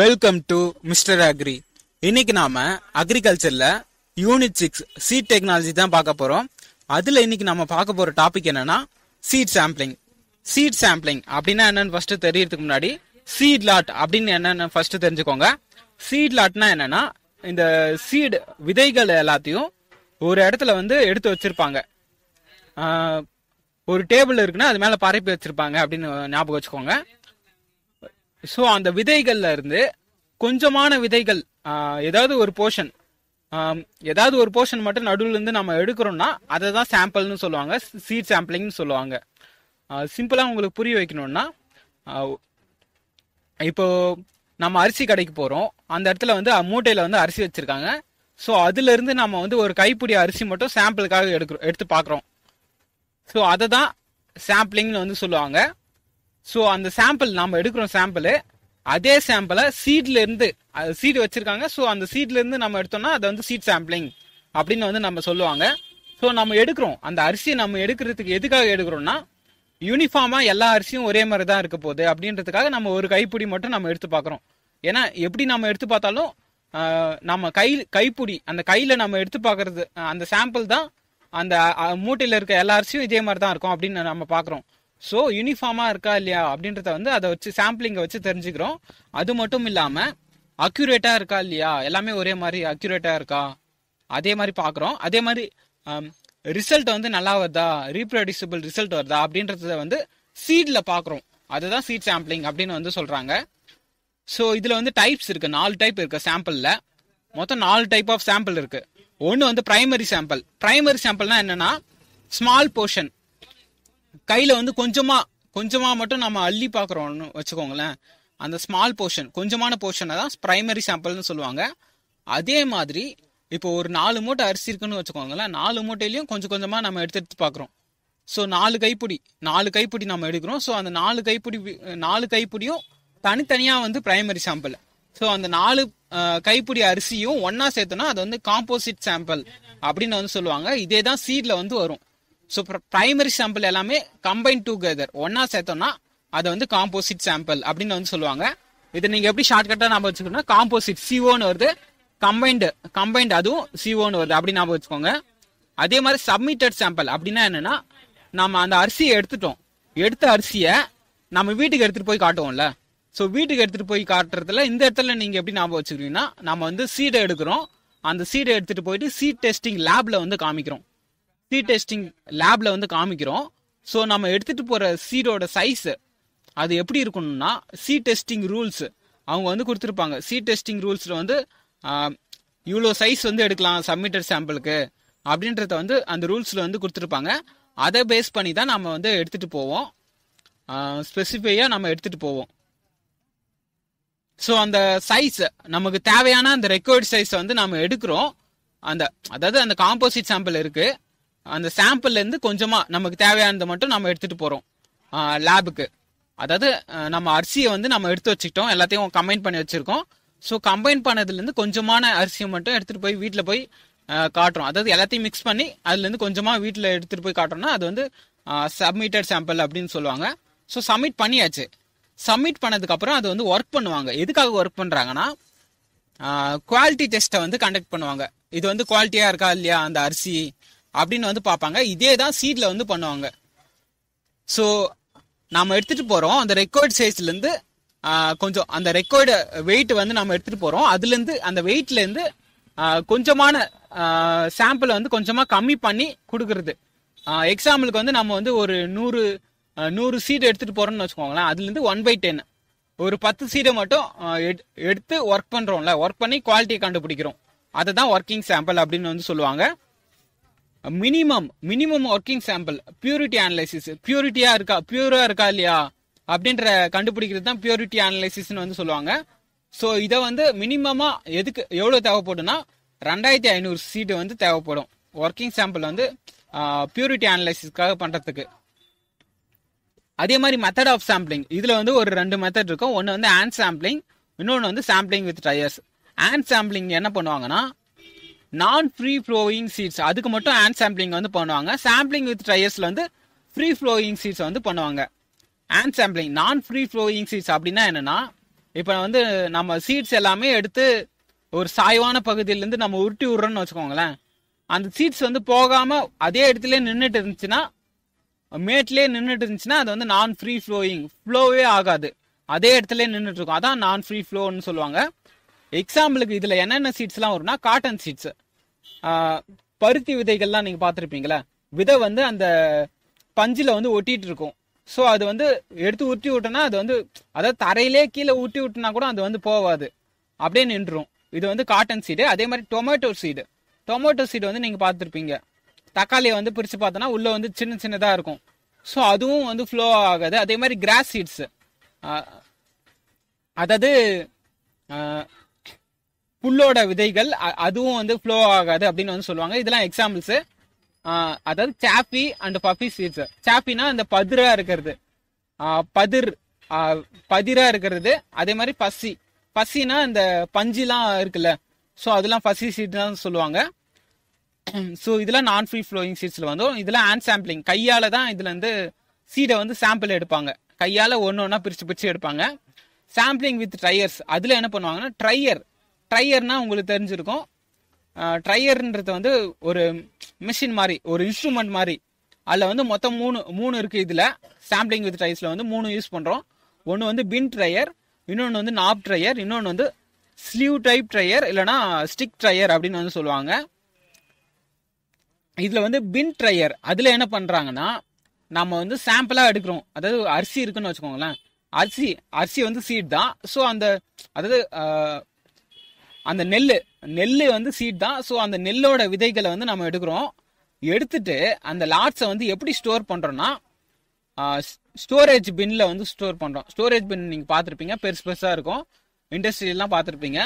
welcome to mister agri இன்னைக்கு நாம அக்ரிகல்ச்சர்ல யூனிட் சிக்ஸ் சீட் டெக்னாலஜி தான் பார்க்க போறோம் அதுல இன்னைக்கு நம்ம பார்க்க போற டாபிக் என்னன்னா சீட் சாம்பிளிங் சீட் சாம்பிளிங் அப்படின்னா என்னன்னு ஃபர்ஸ்ட் தெரியறதுக்கு முன்னாடி சீட் லாட் அப்படின்னு என்னன்னு ஃபர்ஸ்ட் தெரிஞ்சுக்கோங்க சீட் லாட்னா என்னன்னா இந்த சீடு விதைகள் எல்லாத்தையும் ஒரு இடத்துல வந்து எடுத்து வச்சிருப்பாங்க ஒரு டேபிள் இருக்குன்னா அது மேல பரப்பி வச்சிருப்பாங்க அப்படின்னு ஞாபகம் வச்சுக்கோங்க ஸோ அந்த விதைகள்ல இருந்து கொஞ்சமான விதைகள் ஏதாவது ஒரு போர்ஷன் ஏதாவது ஒரு போர்ஷன் மட்டும் நடுவில் இருந்து நம்ம எடுக்கிறோம்னா அதை தான் சாம்பிள்னு சொல்லுவாங்க சீட் சாம்பிளிங்னு சொல்லுவாங்க சிம்பிளாக உங்களுக்கு புரிய வைக்கணும்னா இப்போ நம்ம அரிசி கடைக்கு போகிறோம் அந்த இடத்துல வந்து மூட்டையில் வந்து அரிசி வச்சுருக்காங்க ஸோ அதுலேருந்து நம்ம வந்து ஒரு கைப்பிடி அரிசி மட்டும் சாம்பிளுக்காக எடுக்கிறோம் எடுத்து பார்க்குறோம் ஸோ அதை தான் சாம்பிளிங்னு வந்து சொல்லுவாங்க ஸோ அந்த சாம்பிள் நம்ம எடுக்கிறோம் சாம்பிள் அதே சாம்பிளை சீட்ல இருந்து சீடு வச்சிருக்காங்க ஸோ அந்த சீட்ல இருந்து நம்ம எடுத்தோம்னா அதை வந்து சீட் சாம்பிளிங் அப்படின்னு வந்து நம்ம சொல்லுவாங்க ஸோ நம்ம எடுக்கிறோம் அந்த அரிசியை நம்ம எடுக்கிறதுக்கு எதுக்காக எடுக்கிறோம்னா யூனிஃபார்மா எல்லா அரிசியும் ஒரே மாதிரி தான் இருக்க போகுது அப்படின்றதுக்காக நம்ம ஒரு கைப்பிடி மட்டும் நம்ம எடுத்து பார்க்குறோம் ஏன்னா எப்படி நம்ம எடுத்து பார்த்தாலும் நம்ம கை கைப்பிடி அந்த கையில் நம்ம எடுத்து பார்க்கறது அந்த சாம்பிள் தான் அந்த மூட்டையில் இருக்க எல்லா அரிசியும் இதே மாதிரி தான் இருக்கும் அப்படின்னு நம்ம பார்க்குறோம் ஸோ யூனிஃபார்மாக இருக்கா இல்லையா அப்படின்றத வந்து அதை வச்சு சாம்பிளிங்கை வச்சு தெரிஞ்சுக்கிறோம் அது மட்டும் இல்லாமல் அக்யூரேட்டாக இருக்கா இல்லையா எல்லாமே ஒரே மாதிரி அக்யூரேட்டாக இருக்கா அதே மாதிரி பார்க்குறோம் அதே மாதிரி ரிசல்ட் வந்து நல்லா வருதா ரீப்ரொடியூசபிள் ரிசல்ட் வருதா அப்படின்றத வந்து சீடில் பார்க்குறோம் அதுதான் சீட் சாம்பிளிங் அப்படின்னு வந்து சொல்கிறாங்க ஸோ இதில் வந்து டைப்ஸ் இருக்குது நாலு டைப் இருக்குது சாம்பிளில் மொத்தம் நாலு டைப் ஆஃப் சாம்பிள் இருக்குது ஒன்று வந்து ப்ரைமரி சாம்பிள் ப்ரைமரி சாம்பிள்னா என்னென்னா ஸ்மால் போர்ஷன் கையில் வந்து கொஞ்சமாக கொஞ்சமாக மட்டும் நம்ம அள்ளி பார்க்குறோம்னு வச்சுக்கோங்களேன் அந்த ஸ்மால் போர்ஷன் கொஞ்சமான போர்ஷனை தான் ப்ரைமரி சாம்பிள்னு சொல்லுவாங்க அதே மாதிரி இப்போ ஒரு நாலு மூட்டை அரிசி இருக்குன்னு வச்சுக்கோங்களேன் நாலு மூட்டையிலையும் கொஞ்சம் கொஞ்சமாக நம்ம எடுத்து எடுத்து பார்க்குறோம் ஸோ நாலு கைப்பிடி நாலு கைப்பிடி நம்ம எடுக்கிறோம் ஸோ அந்த நாலு கைப்பிடி நாலு கைப்பிடியும் தனித்தனியாக வந்து ப்ரைமரி சாம்பிள் ஸோ அந்த நாலு கைப்பிடி அரிசியும் ஒன்றா சேர்த்தோன்னா அது வந்து காம்போசிட் சாம்பிள் அப்படின்னு வந்து சொல்லுவாங்க இதே தான் சீடில் வந்து வரும் ஸோ ப்ரைமரி சாம்பிள் எல்லாமே கம்பைன் டுகெதர் ஒன்னா சேர்த்தோம்னா அதை வந்து காம்போசிட் சாம்பிள் அப்படின்னு வந்து சொல்லுவாங்க இதை நீங்க எப்படி ஷார்ட்கட்டா நம்ம வச்சுக்கணும்னா காம்போசிட் சிஓன்னு வருது கம்பைண்டு கம்பைண்ட் அதுவும் சிஓன்னு வருது அப்படி ஞாபகம் வச்சுக்கோங்க அதே மாதிரி சப்மிட்டட் சாம்பிள் அப்படின்னா என்னன்னா நம்ம அந்த அரிசியை எடுத்துட்டோம் எடுத்த அரிசியை நம்ம வீட்டுக்கு எடுத்துட்டு போய் காட்டுவோம்ல ஸோ வீட்டுக்கு எடுத்துட்டு போய் காட்டுறதுல இந்த இடத்துல நீங்க எப்படி ஞாபகம் வச்சுக்கிறீங்கன்னா நம்ம வந்து சீடை எடுக்கிறோம் அந்த சீடை எடுத்துட்டு போயிட்டு சீட் டெஸ்டிங் லேப்ல வந்து காமிக்கிறோம் சி டெஸ்டிங் லேபில் வந்து காமிக்கிறோம் ஸோ நம்ம எடுத்துகிட்டு போகிற சீடோட சைஸு அது எப்படி இருக்கணும்னா சி டெஸ்டிங் ரூல்ஸ் அவங்க வந்து கொடுத்துருப்பாங்க சி டெஸ்டிங் ரூல்ஸில் வந்து இவ்வளோ சைஸ் வந்து எடுக்கலாம் சப்மிட்டட் சாம்பிளுக்கு அப்படின்றத வந்து அந்த ரூல்ஸில் வந்து கொடுத்துருப்பாங்க அதை பேஸ் பண்ணி தான் நம்ம வந்து எடுத்துகிட்டு போவோம் ஸ்பெசிஃபையாக நம்ம எடுத்துகிட்டு போவோம் ஸோ அந்த சைஸ் நமக்கு தேவையான அந்த ரெக்கார்ட் சைஸை வந்து நம்ம எடுக்கிறோம் அந்த அதாவது அந்த காம்போசிட் சாம்பிள் இருக்குது அந்த சாம்பிள்லேருந்து கொஞ்சமாக நமக்கு தேவையானதை மட்டும் நம்ம எடுத்துகிட்டு போகிறோம் லேபுக்கு அதாவது நம்ம அரிசியை வந்து நம்ம எடுத்து வச்சுக்கிட்டோம் எல்லாத்தையும் கம்பைன் பண்ணி வச்சுருக்கோம் ஸோ கம்பைன் பண்ணதுலேருந்து கொஞ்சமான அரிசியை மட்டும் எடுத்துகிட்டு போய் வீட்டில் போய் காட்டுறோம் அதாவது எல்லாத்தையும் மிக்ஸ் பண்ணி அதுலேருந்து கொஞ்சமாக வீட்டில் எடுத்துகிட்டு போய் காட்டுறோம்னா அது வந்து சப்மிட்டட் சாம்பிள் அப்படின்னு சொல்லுவாங்க ஸோ சப்மிட் பண்ணியாச்சு சப்மிட் பண்ணதுக்கப்புறம் அது வந்து ஒர்க் பண்ணுவாங்க எதுக்காக ஒர்க் பண்ணுறாங்கன்னா குவாலிட்டி டெஸ்ட்டை வந்து கண்டக்ட் பண்ணுவாங்க இது வந்து குவாலிட்டியாக இருக்கா இல்லையா அந்த அரிசி அப்படின்னு வந்து பார்ப்பாங்க இதே தான் சீட்ல வந்து பண்ணுவாங்க ஸோ நாம் எடுத்துகிட்டு போகிறோம் அந்த ரெக்கார்டு சைஸ்லேருந்து கொஞ்சம் அந்த ரெக்கார்டு வெயிட் வந்து நம்ம எடுத்துகிட்டு போகிறோம் அதுலேருந்து அந்த வெயிட்லேருந்து கொஞ்சமான சாம்பிளை வந்து கொஞ்சமாக கம்மி பண்ணி கொடுக்குறது எக்ஸாம்பிளுக்கு வந்து நம்ம வந்து ஒரு நூறு நூறு சீட் எடுத்துகிட்டு போகிறோம்னு வச்சுக்கோங்களேன் அதுலேருந்து ஒன் பை டென் ஒரு பத்து சீடை மட்டும் எடுத்து ஒர்க் பண்ணுறோம்ல ஒர்க் பண்ணி குவாலிட்டியை கண்டுபிடிக்கிறோம் அதை தான் ஒர்க்கிங் சாம்பிள் அப்படின்னு வந்து சொல்லுவாங்க minimum minimum working sample purity analysis பியூரிட்டியா இருக்கா பியூரா இருக்கா இல்லையா அப்படின்ற கண்டுபிடிக்கிறது தான் பியூரிட்டி அனலைசிஸ்னு வந்து சொல்லுவாங்க ஸோ இதை வந்து மினிமமாக எதுக்கு எவ்வளோ தேவைப்படும்னா ரெண்டாயிரத்தி ஐநூறு சீட்டு வந்து தேவைப்படும் ஒர்க்கிங் சாம்பிள் வந்து பியூரிட்டி அனலைசிஸ்க்காக பண்ணுறதுக்கு அதே மாதிரி மெத்தட் ஆஃப் சாம்பிளிங் இதில் வந்து ஒரு ரெண்டு மெத்தட் இருக்கும் ஒன்று வந்து ஹேண்ட் சாம்பிளிங் இன்னொன்று வந்து sampling with triers hand sampling என்ன பண்ணுவாங்கன்னா நான் ஃப்ரீ ஃப்ளோயிங் சீட்ஸ் அதுக்கு மட்டும் ஹேண்ட் சாம்பிளிங் வந்து பண்ணுவாங்க சாம்பிளிங் வித் ட்ரையர்ஸில் வந்து ஃப்ரீ ஃப்ளோயிங் சீட்ஸ் வந்து பண்ணுவாங்க hand sampling non free flowing seeds அப்படின்னா என்னென்னா இப்போ வந்து நம்ம சீட்ஸ் எல்லாமே எடுத்து ஒரு சாய்வான பகுதியிலேருந்து நம்ம உருட்டி விட்றோன்னு வச்சுக்கோங்களேன் அந்த சீட்ஸ் வந்து போகாமல் அதே இடத்துல நின்றுட்டு இருந்துச்சுன்னா மேட்லேயே நின்றுட்டு இருந்துச்சுன்னா அது வந்து நான் ஃப்ரீ ஃப்ளோயிங் ஃப்ளோவே ஆகாது அதே இடத்துல நின்றுட்டு இருக்கும் அதான் நான் ஃப்ரீ ஃப்ளோன்னு சொல்லுவாங்க எக்ஸாம்பிளுக்கு இதில் என்னென்ன சீட்ஸ்லாம் வரும்னா காட்டன் சீட்ஸு பருத்தி விதைகள்லாம் நீங்கள் பார்த்துருப்பீங்களா விதை வந்து அந்த பஞ்சில் வந்து ஒட்டிகிட்டு இருக்கும் ஸோ அது வந்து எடுத்து ஊற்றி விட்டோம்னா அது வந்து அதாவது தரையிலே கீழே ஊற்றி விட்டுனா கூட அது வந்து போகாது அப்படியே நின்றுரும் இது வந்து காட்டன் சீடு அதே மாதிரி டொமேட்டோ சீடு டொமேட்டோ சீடு வந்து நீங்கள் பார்த்துருப்பீங்க தக்காளியை வந்து பிரித்து பார்த்தோன்னா உள்ளே வந்து சின்ன சின்னதாக இருக்கும் ஸோ அதுவும் வந்து ஃப்ளோ ஆகாது அதே மாதிரி கிராஸ் சீட்ஸு அதாவது புல்லோட விதைகள் அதுவும் வந்து ஃப்ளோ ஆகாது அப்படின்னு வந்து சொல்லுவாங்க இதெல்லாம் எக்ஸாம்பிள்ஸ் அதாவது சாப்பி அண்ட் பஃபி சீட்ஸ் சாப்பினா அந்த பதிரா இருக்கிறது பதிர் பதிரா இருக்கிறது அதே மாதிரி பசி பசினா அந்த பஞ்சிலாம் இருக்குல்ல ஸோ அதெல்லாம் பசி சீட் தான் சொல்லுவாங்க ஸோ இதெல்லாம் நான் ஃப்ரீ ஃப்ளோயிங் சீட்ஸில் வந்தோம் இதெல்லாம் ஹேண்ட் சாம்பிளிங் கையால் தான் இதில் வந்து சீடை வந்து சாம்பிள் எடுப்பாங்க கையால் ஒன்று ஒன்றா பிரித்து பிரித்து எடுப்பாங்க சாம்பிளிங் வித் ட்ரையர்ஸ் அதில் என்ன பண்ணுவாங்கன்னா ட்ரையர் ட்ரையர்னால் உங்களுக்கு தெரிஞ்சிருக்கும் ட்ரையர்ன்றது வந்து ஒரு மிஷின் மாதிரி ஒரு இன்ஸ்ட்ருமெண்ட் மாதிரி அதில் வந்து மொத்தம் மூணு மூணு இருக்குது இதில் சாம்பிளிங் வித் ட்ரைஸில் வந்து மூணு யூஸ் பண்ணுறோம் ஒன்று வந்து பின் ட்ரையர் இன்னொன்று வந்து நாப் ட்ரையர் இன்னொன்று வந்து ஸ்லீவ் டைப் ட்ரையர் இல்லைனா ஸ்டிக் ட்ரையர் அப்படின்னு வந்து சொல்லுவாங்க இதில் வந்து பின் ட்ரையர் அதில் என்ன பண்ணுறாங்கன்னா நம்ம வந்து சாம்பிளாக எடுக்கிறோம் அதாவது அரிசி இருக்குன்னு வச்சுக்கோங்களேன் அரிசி அரிசி வந்து சீட் தான் ஸோ அந்த அதாவது அந்த நெல் நெல் வந்து சீட் தான் ஸோ அந்த நெல்லோட விதைகளை வந்து நம்ம எடுக்கிறோம் எடுத்துட்டு அந்த லாட்ஸை வந்து எப்படி ஸ்டோர் பண்ணுறோன்னா ஸ்டோரேஜ் பின்ல வந்து ஸ்டோர் பண்ணுறோம் ஸ்டோரேஜ் பின் நீங்கள் பார்த்துருப்பீங்க பெருசு பெருசாக இருக்கும் இண்டஸ்ட்ரியெல்லாம் பார்த்துருப்பீங்க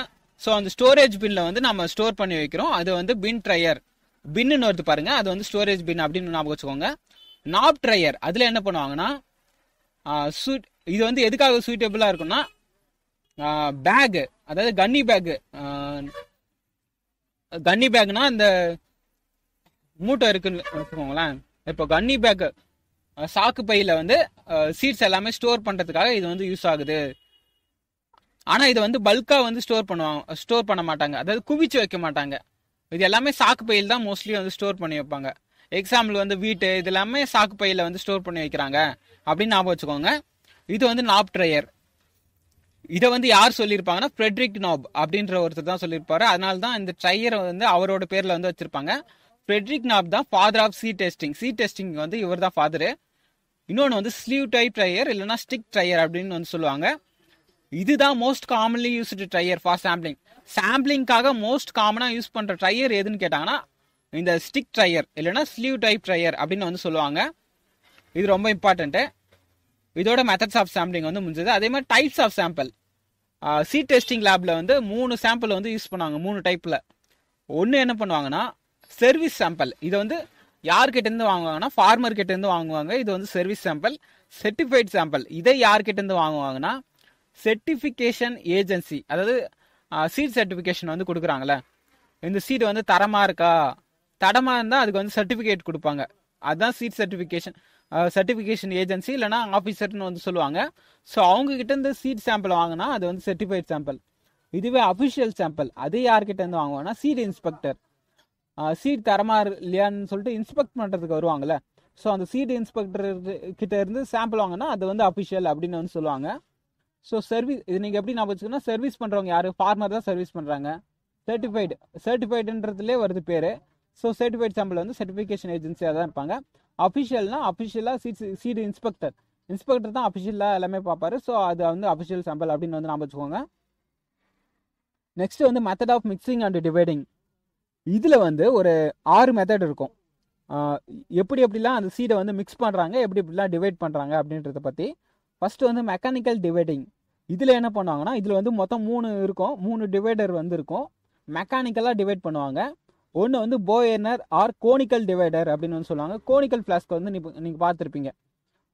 ஸோ அந்த ஸ்டோரேஜ் பின்ல வந்து நம்ம ஸ்டோர் பண்ணி வைக்கிறோம் அது வந்து பின் ட்ரையர் பின்னு ஒருத்து பாருங்க அது வந்து ஸ்டோரேஜ் பின் அப்படின்னு ஞாபகம் வச்சுக்கோங்க நாப் ட்ரையர் அதில் என்ன பண்ணுவாங்கன்னா இது வந்து எதுக்காக சூட்டபிளாக இருக்கும்னா பேகு அதாவது கன்னி பேகு கன்னி பேக்னா அந்த மூட்டை இருக்குன்னு வச்சுக்கோங்களேன் இப்போ கன்னி பேக்கு சாக்கு பையில் வந்து சீட்ஸ் எல்லாமே ஸ்டோர் பண்ணுறதுக்காக இது வந்து யூஸ் ஆகுது ஆனால் இது வந்து பல்காக வந்து ஸ்டோர் பண்ணுவாங்க ஸ்டோர் பண்ண மாட்டாங்க அதாவது குவிச்சு வைக்க மாட்டாங்க இது எல்லாமே சாக்கு பையில் தான் மோஸ்ட்லி வந்து ஸ்டோர் பண்ணி வைப்பாங்க எக்ஸாம்பிள் வந்து வீட்டு இது எல்லாமே சாக்கு பையில் வந்து ஸ்டோர் பண்ணி வைக்கிறாங்க அப்படின்னு ஞாபகம் வச்சுக்கோங்க இது வந்து நாப் ட்ரையர் இதை வந்து யார் சொல்லியிருப்பாங்கன்னா ஃப்ரெட்ரிக் நாப் அப்படின்ற ஒருத்தர் தான் சொல்லியிருப்பாரு அதனால தான் இந்த ட்ரையரை வந்து அவரோட பேரில் வந்து வச்சுருப்பாங்க ஃப்ரெட்ரிக் நாப் தான் father of seed testing seed testing வந்து இவர் தான் ஃபாதரு இன்னொன்று வந்து ஸ்லீவ் டைப் ட்ரையர் இல்லைனா ஸ்டிக் ட்ரையர் அப்படின்னு வந்து சொல்லுவாங்க இதுதான் most commonly used trier for sampling சாம்பிளிங்காக மோஸ்ட் காமனாக யூஸ் பண்ணுற ட்ரையர் எதுன்னு கேட்டாங்கன்னா இந்த ஸ்டிக் ட்ரையர் இல்லைனா ஸ்லீவ் டைப் ட்ரையர் அப்படின்னு வந்து சொல்லுவாங்க இது ரொம்ப இம்பார்ட்டண்ட்டு இதோட மெத்தட்ஸ் ஆஃப் சாம்பிளிங் வந்து முடிஞ்சது அதே மாதிரி types of sample seed testing லேபில் வந்து மூணு சாம்பிள் வந்து யூஸ் பண்ணுவாங்க மூணு டைப்பில் ஒன்று என்ன பண்ணுவாங்கன்னா சர்வீஸ் சாம்பிள் இதை வந்து யார்கிட்டேருந்து வாங்குவாங்கன்னா ஃபார்மர் கிட்டேருந்து வாங்குவாங்க இது வந்து சர்வீஸ் சாம்பிள் சர்டிஃபைட் சாம்பிள் இதை யார்கிட்டேருந்து வாங்குவாங்கன்னா சர்டிஃபிகேஷன் ஏஜென்சி அதாவது சீட் சர்டிஃபிகேஷன் வந்து கொடுக்குறாங்களே இந்த சீட் வந்து தரமாக இருக்கா தடமாக இருந்தால் அதுக்கு வந்து சர்டிஃபிகேட் கொடுப்பாங்க அதுதான் சீட் சர்டிஃபிகேஷன் சர்டிஃபிகேஷன் ஏஜென்சி இல்லைனா ஆஃபீஸர்னு வந்து சொல்லுவாங்க ஸோ அவங்கக்கிட்ட இருந்து சீட் சாம்பிள் வாங்கினா அது வந்து சர்டிஃபைட் சாம்பிள் இதுவே அஃபிஷியல் சாம்பிள் அது யார்கிட்ட இருந்து வாங்குவோம்னா சீட் இன்ஸ்பெக்டர் சீட் தரமா இல்லையான்னு சொல்லிட்டு இன்ஸ்பெக்ட் பண்ணுறதுக்கு வருவாங்கள்ல ஸோ அந்த சீட் இன்ஸ்பெக்டர் கிட்ட இருந்து சாம்பிள் வாங்கினா அது வந்து அஃபிஷியல் அப்படின்னு வந்து சொல்லுவாங்க ஸோ சர்வீஸ் இது நீங்கள் எப்படி நான் வச்சுக்கோன்னா சர்வீஸ் பண்ணுறவங்க யார் ஃபார்மர் தான் சர்வீஸ் பண்ணுறாங்க சர்டிஃபைடு சர்டிஃபைடுன்றதுலேயே வருது பேர் ஸோ சர்டிஃபைட் சாம்பிள் வந்து சர்டிஃபிகேஷன் ஏஜென்சியாக தான் இருப்பாங்க அஃபிஷியல்னால் அஃபிஷியலாக சீட் சீடு இன்ஸ்பெக்டர் இன்ஸ்பெக்டர் தான் அஃபிஷியலாக எல்லாமே பார்ப்பாரு ஸோ அது வந்து அஃபிஷியல் சாம்பிள் அப்படின்னு வந்து நாம் வச்சுக்கோங்க நெக்ஸ்ட் வந்து method of mixing and dividing இதில் வந்து ஒரு ஆறு மெத்தட் இருக்கும் எப்படி எப்படிலாம் அந்த சீடை வந்து மிக்ஸ் பண்ணுறாங்க எப்படி எப்படிலாம் டிவைட் பண்ணுறாங்க அப்படின்றத பற்றி ஃபஸ்ட்டு வந்து மெக்கானிக்கல் டிவைடிங் இதில் என்ன பண்ணுவாங்கன்னா இதில் வந்து மொத்தம் மூணு இருக்கும் மூணு டிவைடர் வந்து இருக்கும் மெக்கானிக்கலாக டிவைட் பண்ணுவாங்க ஒன்று வந்து போயர்னர் ஆர் கோனிக்கல் டிவைடர் அப்படின்னு வந்து சொல்லுவாங்க கோனிக்கல் ஃப்ளாஸ்க் வந்து நீங்கள் பார்த்துருப்பீங்க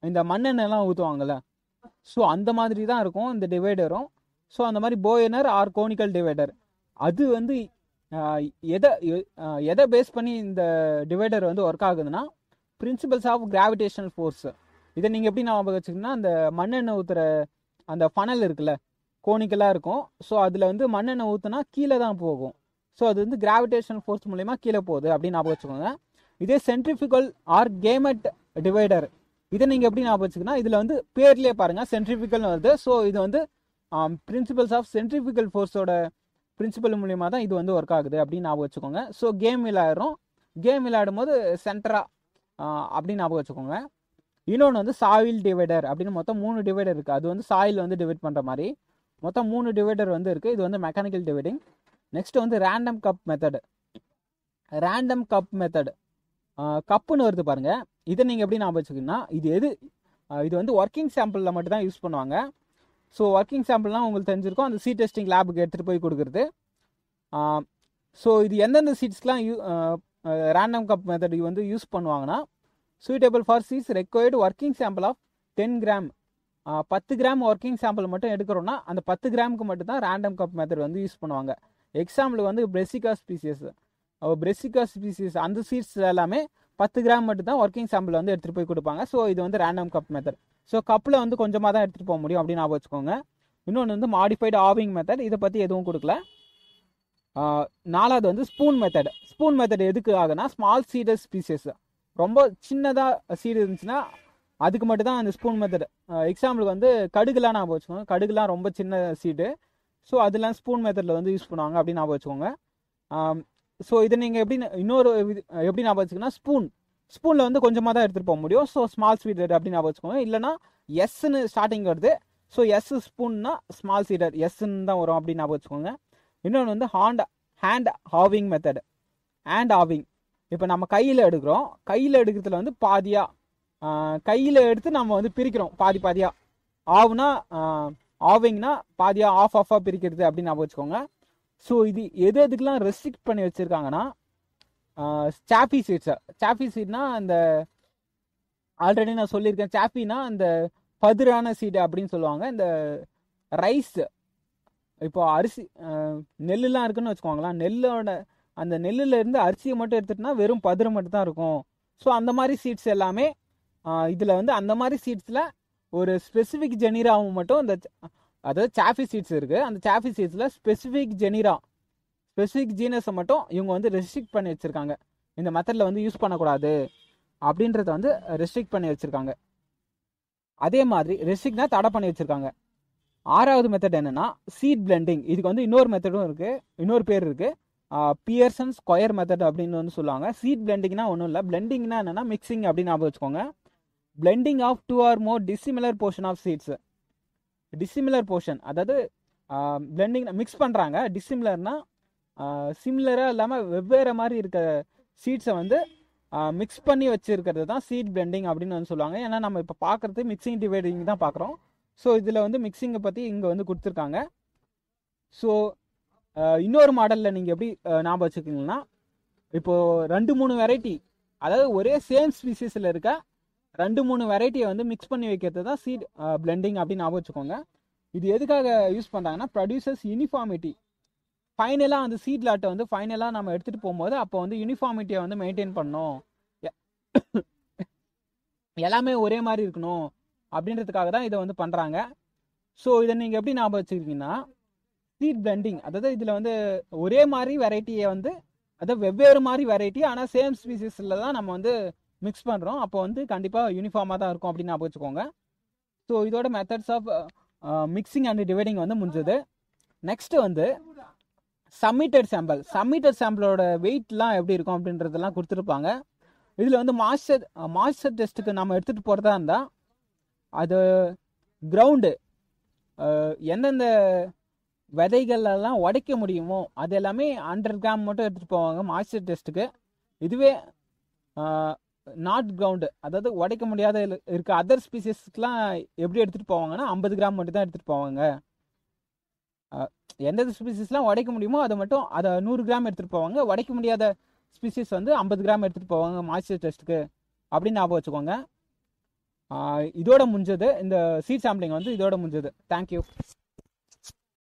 இந்த மண்ணெண்ணெய்லாம் ஊற்றுவாங்கல்ல ஸோ அந்த மாதிரி தான் இருக்கும் இந்த டிவைடரும் ஸோ அந்த மாதிரி போயனர் ஆர் கோனிக்கல் டிவைடர் அது வந்து எதை எதை பேஸ் பண்ணி இந்த டிவைடர் வந்து ஒர்க் ஆகுதுன்னா பிரின்சிபல்ஸ் ஆஃப் கிராவிடேஷனல் ஃபோர்ஸ் இதை நீங்கள் எப்படி ஞாபகம் வச்சுக்கணும்னா அந்த மண்ணெண்ணெய் ஊற்றுற அந்த ஃபனல் இருக்குல்ல கோணிக்கலாக இருக்கும் ஸோ அதில் வந்து மண்ணெண்ணெய் ஊற்றுனா கீழே தான் போகும் ஸோ அது வந்து கிராவிடேஷன் ஃபோர்ஸ் மூலயமா கீழே போகுது அப்படின்னு ஞாபகம் வச்சுக்கோங்க இதே சென்ட்ரிஃபிகல் ஆர் கேமெட் டிவைடர் இதை நீங்கள் எப்படி ஞாபகம் வச்சுக்கோன்னா இதில் வந்து பேர்லேயே பாருங்கள் சென்ட்ரிஃபிகல்னு வருது ஸோ இது வந்து பிரின்சிபல்ஸ் ஆஃப் சென்ட்ரிஃபிகல் ஃபோர்ஸோட பிரின்சிபல் மூலியமாக தான் இது வந்து ஒர்க் ஆகுது அப்படின்னு ஞாபகம் வச்சுக்கோங்க ஸோ கேம் விளையாடுறோம் கேம் விளையாடும் போது சென்டராக அப்படின்னு ஞாபகம் வச்சுக்கோங்க இன்னொன்று வந்து சாயில் டிவைடர் அப்படின்னு மொத்தம் மூணு டிவைடர் இருக்குது அது வந்து சாயில் வந்து டிவைட் பண்ணுற மாதிரி மொத்தம் மூணு டிவைடர் வந்து இருக்குது இது வந்து மெக்கானிக்கல் டிவைடிங் நெக்ஸ்ட் வந்து random cup method random cup method கப்புன்னு வருது பாருங்கள் இதை நீங்கள் எப்படி நான் வச்சுக்கிங்கன்னா இது எது இது வந்து ஒர்க்கிங் சாம்பிளில் மட்டும் தான் யூஸ் பண்ணுவாங்க ஸோ ஒர்க்கிங் சாம்பிள்லாம் உங்களுக்கு தெரிஞ்சிருக்கும் அந்த சீட் டெஸ்டிங் லேபுக்கு எடுத்துகிட்டு போய் கொடுக்குறது ஸோ இது எந்தெந்த சீட்ஸ்க்கெலாம் யூ ரேண்டம் கப் மெத்தட் வந்து யூஸ் பண்ணுவாங்கன்னா சூட்டபிள் ஃபார் சீஸ் required working sample of ten gram பத்து கிராம் ஒர்க்கிங் சாம்பிள் மட்டும் எடுக்கிறோன்னா அந்த பத்து கிராமுக்கு மட்டும் தான் ரேண்டம் கப் மெத்தட் வந்து யூஸ் பண்ணுவாங்க எக்ஸாம்பிளுக்கு வந்து பிரெசிகா ஸ்பீசியஸ் பிரெசிகா ஸ்பீசியஸ் அந்த சீட்ஸ் எல்லாமே பத்து கிராம் மட்டும் தான் ஒர்க்கிங் சாம்பிள் வந்து எடுத்துகிட்டு போய் கொடுப்பாங்க ஸோ இது வந்து ரேண்டம் கப் மெத்தட் ஸோ கப்பில் வந்து கொஞ்சமாக தான் எடுத்துகிட்டு போக முடியும் அப்படின்னு ஞாபகம் வச்சுக்கோங்க இன்னொன்று வந்து மாடிஃபைடு ஆவிங் மெத்தட் இதை பற்றி எதுவும் கொடுக்கல நாலாவது வந்து ஸ்பூன் மெத்தட் ஸ்பூன் மெத்தட் எதுக்கு ஆகுனா ஸ்மால் சீடர் ஸ்பீசியஸ் ரொம்ப சின்னதாக சீடு இருந்துச்சுன்னா அதுக்கு மட்டும் தான் அந்த ஸ்பூன் மெத்தட் எக்ஸாம்பிளுக்கு வந்து கடுகுலாம் ஞாபகம் வச்சுக்கோங்க கடுகுலாம் ரொம்ப சின்ன சீடு ஸோ அதெல்லாம் ஸ்பூன் மெத்தடில் வந்து யூஸ் பண்ணுவாங்க அப்படின்னு நான் வச்சுக்கோங்க ஸோ இதை நீங்கள் எப்படி இன்னொரு எப்படி ஞாபகம் வச்சுக்கோங்கன்னா ஸ்பூன் ஸ்பூனில் வந்து கொஞ்சமாக தான் எடுத்துகிட்டு போக முடியும் ஸோ ஸ்மால் ஸ்வீட்டர் அப்படின்னு ஞாபகம் வச்சுக்கோங்க இல்லைனா எஸ்ன்னு ஸ்டார்டிங் வருது ஸோ எஸ் ஸ்பூன்னா ஸ்மால் சீடர் எஸ்ன்னு தான் வரும் அப்படின்னு ஞாபகம் வச்சுக்கோங்க இன்னொன்று வந்து hand hand having method hand having இப்போ நம்ம கையில் எடுக்கிறோம் கையில் எடுக்கிறதுல வந்து பாதியாக கையில் எடுத்து நம்ம வந்து பிரிக்கிறோம் பாதி பாதியாக ஆவுனா ஆவிங்னா பாதியாக ஆஃப் ஆஃபாக பிரிக்கிறது அப்படின்னு ஞாபகம் வச்சுக்கோங்க ஸோ இது எது எதுக்கெலாம் ரெஸ்ட்ரிக்ட் பண்ணி வச்சுருக்காங்கன்னா சாஃபி சீட்ஸை சாஃபி சீட்னா அந்த ஆல்ரெடி நான் சொல்லியிருக்கேன் சாஃபினா அந்த பதிரான சீடு அப்படின்னு சொல்லுவாங்க இந்த ரைஸ் இப்போ அரிசி நெல்லுலாம் இருக்குன்னு வச்சுக்கோங்களேன் நெல்லோட அந்த நெல்லில் இருந்து அரிசியை மட்டும் எடுத்துட்டோம்னா வெறும் பதுரை மட்டும் தான் இருக்கும் ஸோ அந்த மாதிரி சீட்ஸ் எல்லாமே இதில் வந்து அந்த மாதிரி சீட்ஸில் ஒரு ஸ்பெசிஃபிக் ஜெனிராவும் மட்டும் அந்த அதாவது சாஃபி சீட்ஸ் இருக்குது அந்த சாஃபி சீட்ஸில் ஸ்பெசிஃபிக் ஜெனிரா ஸ்பெசிஃபிக் ஜீனஸை மட்டும் இவங்க வந்து ரெஸ்ட்ரிக்ட் பண்ணி வச்சுருக்காங்க இந்த மெத்தடில் வந்து யூஸ் பண்ணக்கூடாது அப்படின்றத வந்து ரெஸ்ட்ரிக்ட் பண்ணி வச்சுருக்காங்க அதே மாதிரி ரெஸ்ட்ரிக்ட்னா தடை பண்ணி வச்சுருக்காங்க ஆறாவது மெத்தட் என்னென்னா சீட் பிளெண்டிங் இதுக்கு வந்து இன்னொரு மெத்தடும் இருக்குது இன்னொரு பேர் இருக்குது பியர்சன் ஸ்கொயர் மெத்தட் அப்படின்னு வந்து சொல்லுவாங்க சீட் பிளெண்டிங்னா ஒன்றும் இல்லை பிளெண்டிங்னா என்னென்னா மிக்சிங் அப்படின்னு ஞாபகம் வச்சுக்கோங்க blending of two or more dissimilar portion of seeds dissimilar portion அதாவது பிளெண்டிங் மிக்ஸ் பண்ணுறாங்க டிசிமிலர்னா சிமிலராக இல்லாமல் வெவ்வேறு மாதிரி இருக்க சீட்ஸை வந்து மிக்ஸ் பண்ணி வச்சுருக்கிறது தான் சீட் பிளெண்டிங் அப்படின்னு வந்து சொல்லுவாங்க ஏன்னா நம்ம இப்போ பார்க்குறது மிக்சிங் டிவைடிங் தான் பார்க்குறோம் ஸோ இதில் வந்து மிக்சிங்கை பற்றி இங்கே வந்து கொடுத்துருக்காங்க ஸோ இன்னொரு மாடலில் நீங்கள் எப்படி ஞாபகம் வச்சுக்கிங்கன்னா இப்போது ரெண்டு மூணு வெரைட்டி அதாவது ஒரே சேம் ஸ்பீசிஸில் இருக்க ரெண்டு மூணு வெரைட்டியை வந்து மிக்ஸ் பண்ணி வைக்கிறது தான் சீட் பிளெண்டிங் அப்படின்னு ஞாபகம் வச்சுக்கோங்க இது எதுக்காக யூஸ் பண்ணுறாங்கன்னா ப்ரொடியூசர்ஸ் யூனிஃபார்மிட்டி ஃபைனலாக வந்து சீட் லாட்டை வந்து ஃபைனலாக நம்ம எடுத்துகிட்டு போகும்போது அப்போ வந்து யூனிஃபார்மிட்டியை வந்து மெயின்டைன் பண்ணணும் எல்லாமே ஒரே மாதிரி இருக்கணும் அப்படின்றதுக்காக தான் இதை வந்து பண்ணுறாங்க ஸோ இதை நீங்கள் எப்படி ஞாபகம் வச்சுருக்கீங்கன்னா சீட் பிளெண்டிங் அதாவது இதில் வந்து ஒரே மாதிரி வெரைட்டியை வந்து அதாவது வெவ்வேறு மாதிரி வெரைட்டி ஆனால் சேம் ஸ்பீசிஸில் தான் நம்ம வந்து மிக்ஸ் பண்ணுறோம் அப்போ வந்து கண்டிப்பாக யூனிஃபார்மாக தான் இருக்கும் அப்படின்னு வச்சுக்கோங்க ஸோ இதோட methods of mixing and dividing வந்து முடிஞ்சது நெக்ஸ்ட்டு வந்து சம்மிட்டட் சாம்பிள் சம்மிட்டட் சாம்பிளோட வெயிட்லாம் எப்படி இருக்கும் அப்படின்றதெல்லாம் கொடுத்துருப்பாங்க இதில் வந்து மாஸ்டர் மாஸ்டர் uh, டெஸ்ட்டுக்கு நம்ம எடுத்துகிட்டு போகிறதா இருந்தால் அது கிரவுண்டு uh, எந்தெந்த விதைகள்லாம் உடைக்க முடியுமோ அது எல்லாமே ஹண்ட்ரட் கிராம் மட்டும் எடுத்துகிட்டு போவாங்க மாஸ்டர் டெஸ்ட்டுக்கு இதுவே uh, நாட் கிரவுண்டு அதாவது உடைக்க முடியாத இருக்க அதர் ஸ்பீசிஸ்க்கெலாம் எப்படி எடுத்துகிட்டு போவாங்கன்னா ஐம்பது கிராம் மட்டும் தான் எடுத்துகிட்டு போவாங்க எந்த ஸ்பீசிஸ்லாம் உடைக்க முடியுமோ அதை மட்டும் அதை நூறு கிராம் எடுத்துகிட்டு போவாங்க உடைக்க முடியாத ஸ்பீசிஸ் வந்து ஐம்பது கிராம் எடுத்துகிட்டு போவாங்க மாய்ச்சர் டெஸ்ட்டுக்கு அப்படின்னு ஞாபகம் வச்சுக்கோங்க இதோட முடிஞ்சது இந்த சீட் சாம்பிளிங் வந்து இதோட முடிஞ்சது தேங்க்யூ